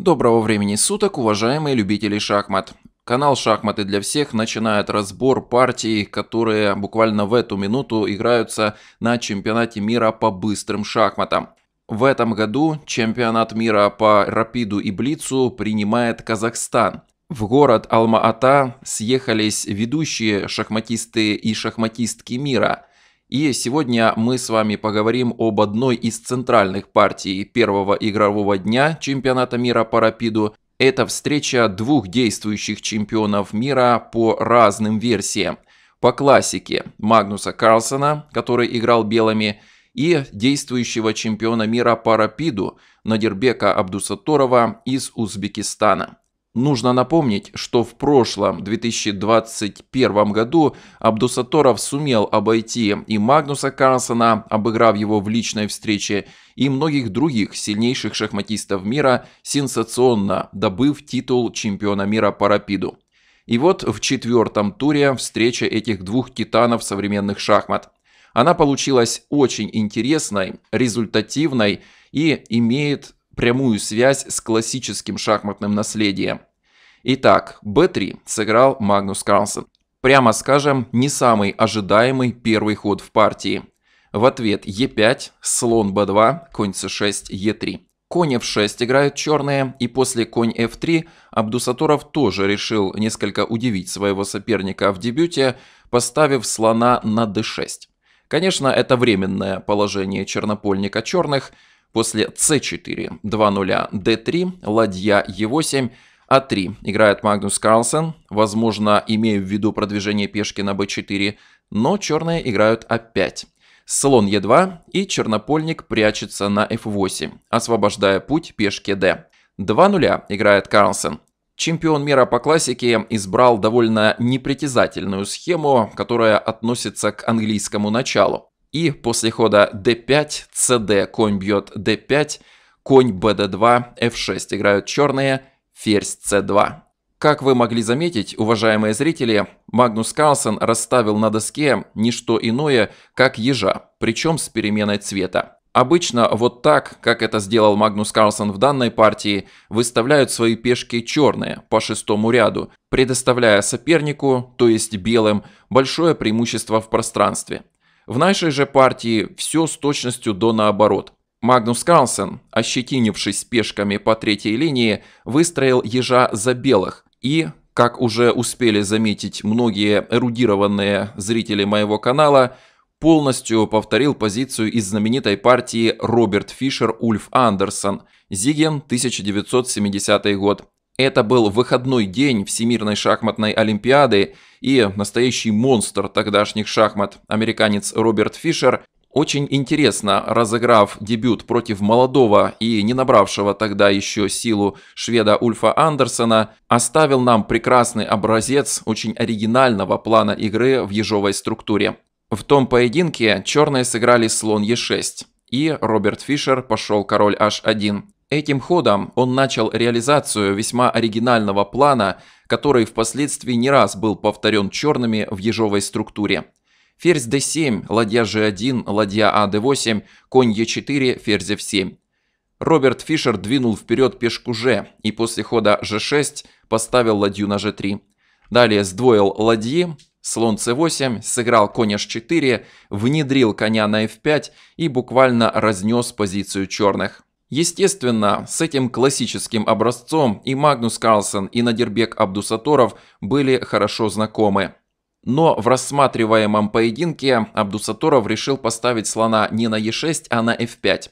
Доброго времени суток, уважаемые любители шахмат. Канал «Шахматы для всех» начинает разбор партий, которые буквально в эту минуту играются на чемпионате мира по быстрым шахматам. В этом году чемпионат мира по рапиду и блицу принимает Казахстан. В город Алма-Ата съехались ведущие шахматисты и шахматистки мира – и сегодня мы с вами поговорим об одной из центральных партий первого игрового дня чемпионата мира по рапиду. Это встреча двух действующих чемпионов мира по разным версиям. По классике Магнуса Карлсона, который играл белыми, и действующего чемпиона мира по рапиду Надирбека Абдусаторова из Узбекистана. Нужно напомнить, что в прошлом 2021 году Абдусаторов сумел обойти и Магнуса Карлсона, обыграв его в личной встрече, и многих других сильнейших шахматистов мира, сенсационно добыв титул чемпиона мира по рапиду. И вот в четвертом туре встреча этих двух титанов современных шахмат. Она получилась очень интересной, результативной и имеет прямую связь с классическим шахматным наследием. Итак, b3 сыграл Магнус Карлсон. Прямо скажем, не самый ожидаемый первый ход в партии. В ответ e5, слон b2, конь c6, e3. Конь f6 играют черные, и после конь f3 Абдусаторов тоже решил несколько удивить своего соперника в дебюте, поставив слона на d6. Конечно, это временное положение чернопольника черных, После c4, 2-0, d3, ладья e8, а3. Играет Магнус Карлсен. Возможно, имея в виду продвижение пешки на b4, но черные играют a 5 Слон e2 и чернопольник прячется на f8, освобождая путь пешке d. 2-0 играет Карлсен. Чемпион мира по классике избрал довольно непритязательную схему, которая относится к английскому началу. И после хода d5, cd, конь бьет d5, конь bd2, f6 играют черные, ферзь c2. Как вы могли заметить, уважаемые зрители, Магнус Карлсон расставил на доске не что иное, как ежа, причем с переменой цвета. Обычно вот так, как это сделал Магнус Карлсон в данной партии, выставляют свои пешки черные по шестому ряду, предоставляя сопернику, то есть белым, большое преимущество в пространстве. В нашей же партии все с точностью до наоборот. Магнус Карлсен, ощетинившись пешками по третьей линии, выстроил ежа за белых и, как уже успели заметить многие эрудированные зрители моего канала, полностью повторил позицию из знаменитой партии Роберт Фишер Ульф Андерсон, Зиген 1970 год, это был выходной день Всемирной шахматной олимпиады, и настоящий монстр тогдашних шахмат, американец Роберт Фишер, очень интересно, разыграв дебют против молодого и не набравшего тогда еще силу шведа Ульфа Андерсона, оставил нам прекрасный образец очень оригинального плана игры в ежовой структуре. В том поединке черные сыграли слон Е6, и Роберт Фишер пошел король H1. Этим ходом он начал реализацию весьма оригинального плана, который впоследствии не раз был повторен черными в ежовой структуре. Ферзь d7, ладья g1, ладья а d8, конь e4, ферзь f7. Роберт Фишер двинул вперед пешку g и после хода g6 поставил ладью на g3. Далее сдвоил ладьи, слон c8, сыграл конь h4, внедрил коня на f5 и буквально разнес позицию черных. Естественно, с этим классическим образцом и Магнус Карлсон, и Надирбек Абдусаторов были хорошо знакомы. Но в рассматриваемом поединке Абдусаторов решил поставить слона не на e6, а на f5.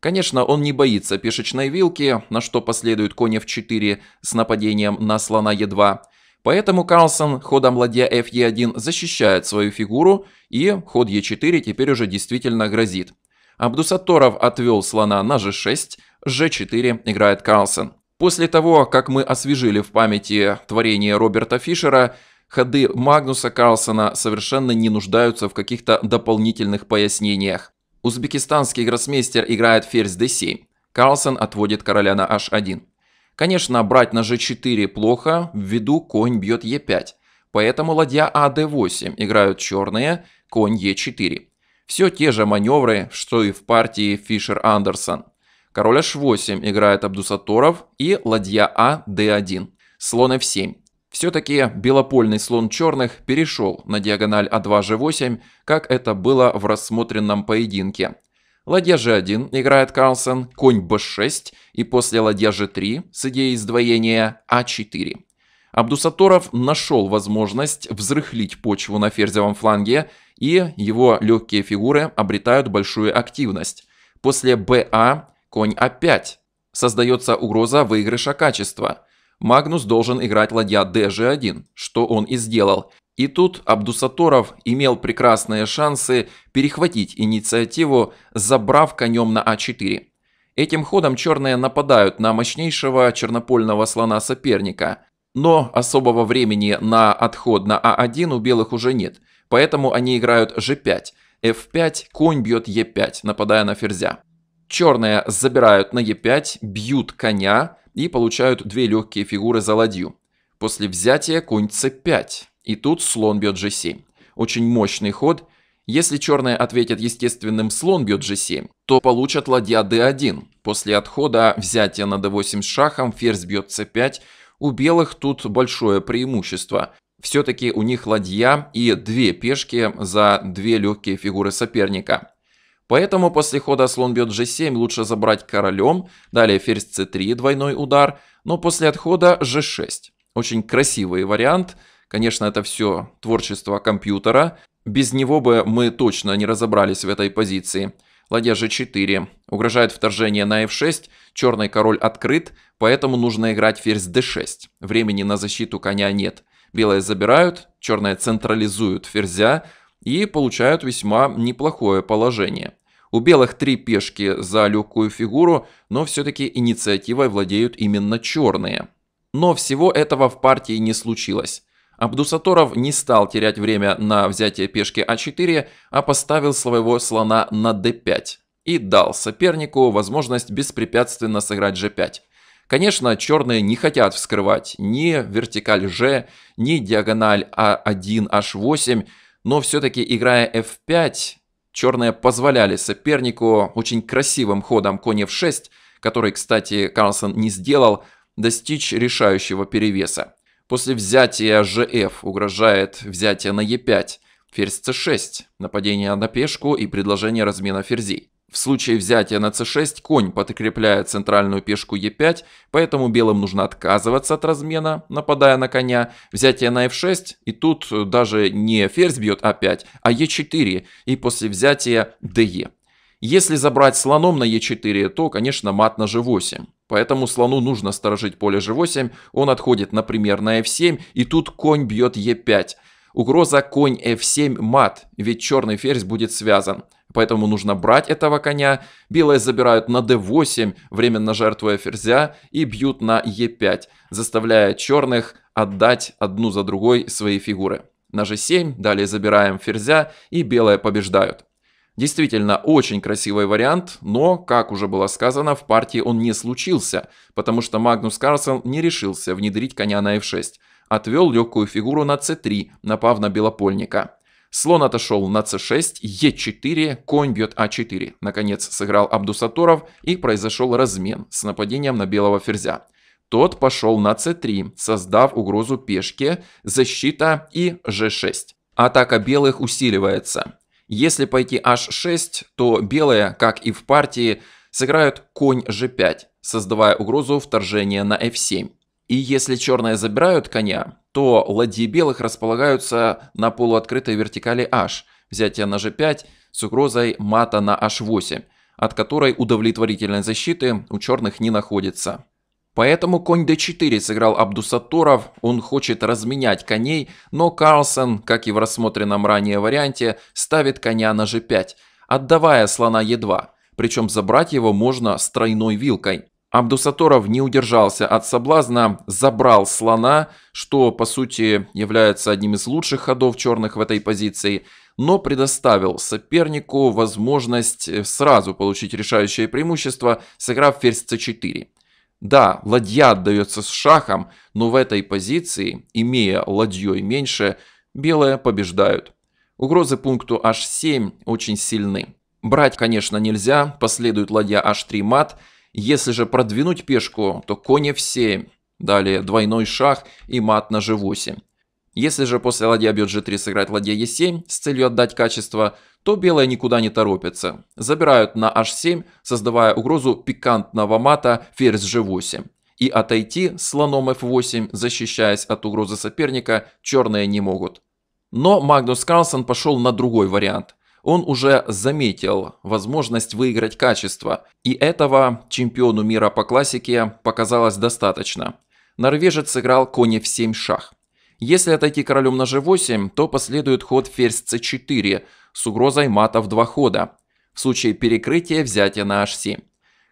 Конечно, он не боится пешечной вилки, на что последует конь f4 с нападением на слона e2. Поэтому Карлсон ходом ладья fe1 защищает свою фигуру, и ход e4 теперь уже действительно грозит. Абдусаторов отвел слона на g6, g4 играет Карлсон. После того, как мы освежили в памяти творение Роберта Фишера, ходы Магнуса Карлсона совершенно не нуждаются в каких-то дополнительных пояснениях. Узбекистанский гроссмейстер играет ферзь d7. Карлсон отводит короля на h1. Конечно, брать на g4 плохо, ввиду конь бьет e5. Поэтому ладья а 8 играют черные, конь e4. Все те же маневры, что и в партии Фишер-Андерсон. Король h8 играет Абдусаторов и ладья А d1. Слон f7. Все-таки белопольный слон черных перешел на диагональ А2 g8, как это было в рассмотренном поединке. Ладья g1 играет Карлсон, конь b6 и после ладья g3 с идеей сдвоения а4. Абдусаторов нашел возможность взрыхлить почву на ферзевом фланге и его легкие фигуры обретают большую активность. После БА конь А5. Создается угроза выигрыша качества. Магнус должен играть ладья ДЖ1, что он и сделал. И тут Абдусаторов имел прекрасные шансы перехватить инициативу, забрав конем на А4. Этим ходом черные нападают на мощнейшего чернопольного слона соперника. Но особого времени на отход на А1 у белых уже нет – Поэтому они играют g5. f5, конь бьет e5, нападая на ферзя. Черные забирают на e5, бьют коня и получают две легкие фигуры за ладью. После взятия конь c5. И тут слон бьет g7. Очень мощный ход. Если черные ответят естественным слон бьет g7, то получат ладья d1. После отхода взятия на d8 с шахом, ферзь бьет c5. У белых тут большое преимущество. Все-таки у них ладья и две пешки за две легкие фигуры соперника. Поэтому после хода слон бьет g7 лучше забрать королем, далее ферзь c3 двойной удар, но после отхода g6. Очень красивый вариант, конечно это все творчество компьютера, без него бы мы точно не разобрались в этой позиции. Ладья g4. Угрожает вторжение на f6, черный король открыт, поэтому нужно играть ферзь d6. Времени на защиту коня нет. Белые забирают, черные централизуют ферзя и получают весьма неплохое положение. У белых три пешки за легкую фигуру, но все-таки инициативой владеют именно черные. Но всего этого в партии не случилось. Абдусаторов не стал терять время на взятие пешки А4, а поставил своего слона на d5 и дал сопернику возможность беспрепятственно сыграть g5. Конечно, черные не хотят вскрывать ни вертикаль G, ни диагональ a 1 H8, но все-таки играя F5, черные позволяли сопернику очень красивым ходом конь F6, который, кстати, Карлсон не сделал, достичь решающего перевеса. После взятия GF угрожает взятие на E5, ферзь C6, нападение на пешку и предложение размена ферзей. В случае взятия на c6 конь подкрепляет центральную пешку e5, поэтому белым нужно отказываться от размена, нападая на коня. Взятие на f6, и тут э, даже не ферзь бьет a5, а e4, а и после взятия de. Если забрать слоном на e4, то, конечно, мат на g8. Поэтому слону нужно сторожить поле g8, он отходит, например, на f7, и тут конь бьет e5. Угроза конь f7 мат, ведь черный ферзь будет связан. Поэтому нужно брать этого коня. Белые забирают на d8, временно жертвуя ферзя, и бьют на e5, заставляя черных отдать одну за другой свои фигуры. На g7, далее забираем ферзя, и белые побеждают. Действительно, очень красивый вариант, но, как уже было сказано, в партии он не случился, потому что Магнус Карлсон не решился внедрить коня на f6 отвел легкую фигуру на c3, напав на белопольника. Слон отошел на c6, e4, конь бьет a 4 Наконец сыграл Абдусаторов и произошел размен с нападением на белого ферзя. Тот пошел на c3, создав угрозу пешке, защита и g6. Атака белых усиливается. Если пойти h6, то белые, как и в партии, сыграют конь g5, создавая угрозу вторжения на f7. И если черные забирают коня, то ладьи белых располагаются на полуоткрытой вертикали h, взятие на g5 с угрозой мата на h8, от которой удовлетворительной защиты у черных не находится. Поэтому конь d4 сыграл Абдусаторов, он хочет разменять коней, но Карлсон, как и в рассмотренном ранее варианте, ставит коня на g5, отдавая слона e2, причем забрать его можно с тройной вилкой. Абдусаторов не удержался от соблазна, забрал слона, что, по сути, является одним из лучших ходов черных в этой позиции, но предоставил сопернику возможность э, сразу получить решающее преимущество, сыграв ферзь c4. Да, ладья отдается с шахом, но в этой позиции, имея ладьей меньше, белые побеждают. Угрозы пункту h7 очень сильны. Брать, конечно, нельзя, последует ладья h3 мат – если же продвинуть пешку, то конь f7, далее двойной шах и мат на g8. Если же после ладья бьет g3 сыграть ладья e7 с целью отдать качество, то белые никуда не торопятся. Забирают на h7, создавая угрозу пикантного мата ферзь g8. И отойти слоном f8, защищаясь от угрозы соперника, черные не могут. Но Магнус Карлсон пошел на другой вариант он уже заметил возможность выиграть качество, и этого чемпиону мира по классике показалось достаточно. Норвежец сыграл коня в 7 шах. Если отойти королем на g8, то последует ход ферзь c4 с угрозой мата в два хода. В случае перекрытия взятие на h7.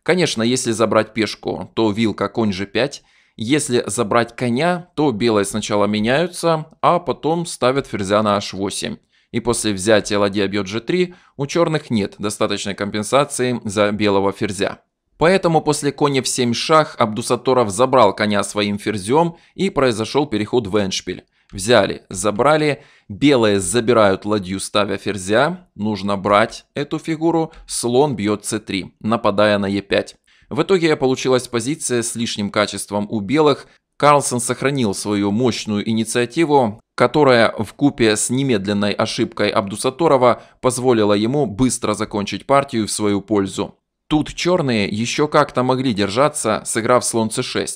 Конечно, если забрать пешку, то вилка конь g5. Если забрать коня, то белые сначала меняются, а потом ставят ферзя на h8 и после взятия ладья бьет g3 у черных нет достаточной компенсации за белого ферзя. Поэтому после коня в 7 шах Абдусаторов забрал коня своим ферзем и произошел переход в эндшпиль. Взяли, забрали, белые забирают ладью, ставя ферзя, нужно брать эту фигуру, слон бьет c3, нападая на e5. В итоге получилась позиция с лишним качеством у белых, Карлсон сохранил свою мощную инициативу, которая в купе с немедленной ошибкой Абдусаторова позволила ему быстро закончить партию в свою пользу. Тут черные еще как-то могли держаться, сыграв слон c6.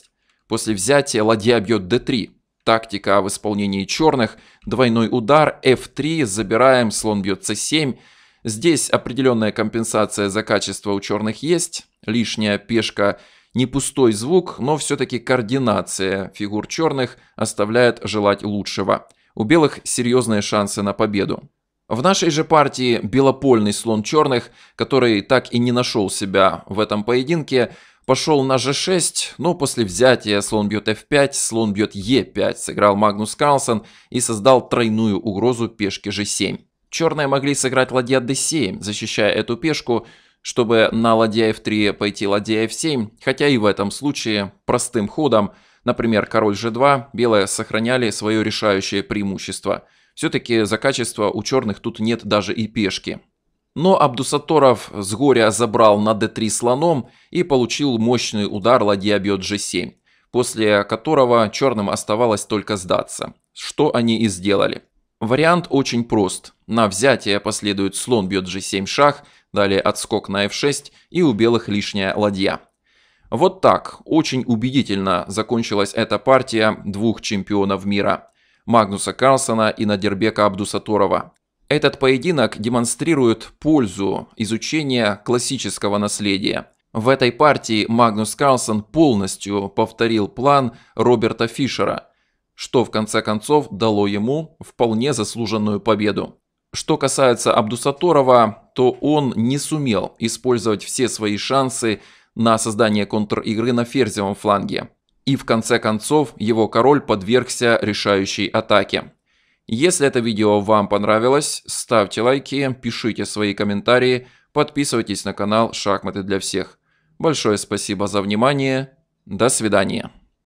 После взятия ладья бьет d3. Тактика в исполнении черных, двойной удар, f3, забираем, слон бьет c7. Здесь определенная компенсация за качество у черных есть, лишняя пешка – не пустой звук, но все-таки координация фигур черных оставляет желать лучшего. У белых серьезные шансы на победу. В нашей же партии белопольный слон черных, который так и не нашел себя в этом поединке, пошел на g6, но после взятия слон бьет f5, слон бьет e5, сыграл Магнус Карлсон и создал тройную угрозу пешки g7. Черные могли сыграть ладья d7, защищая эту пешку, чтобы на ладья f3 пойти ладья f7, хотя и в этом случае простым ходом, например, король g2, белые сохраняли свое решающее преимущество. Все-таки за качество у черных тут нет даже и пешки. Но Абдусаторов с горя забрал на d3 слоном и получил мощный удар ладья бьет g7, после которого черным оставалось только сдаться, что они и сделали. Вариант очень прост. На взятие последует слон бьет g7 шах, далее отскок на f6 и у белых лишняя ладья. Вот так, очень убедительно закончилась эта партия двух чемпионов мира – Магнуса Карлсона и Надербека Абдусаторова. Этот поединок демонстрирует пользу изучения классического наследия. В этой партии Магнус Карлсон полностью повторил план Роберта Фишера, что в конце концов дало ему вполне заслуженную победу. Что касается Абдусаторова, то он не сумел использовать все свои шансы на создание контр-игры на ферзевом фланге. И в конце концов его король подвергся решающей атаке. Если это видео вам понравилось, ставьте лайки, пишите свои комментарии, подписывайтесь на канал «Шахматы для всех». Большое спасибо за внимание, до свидания.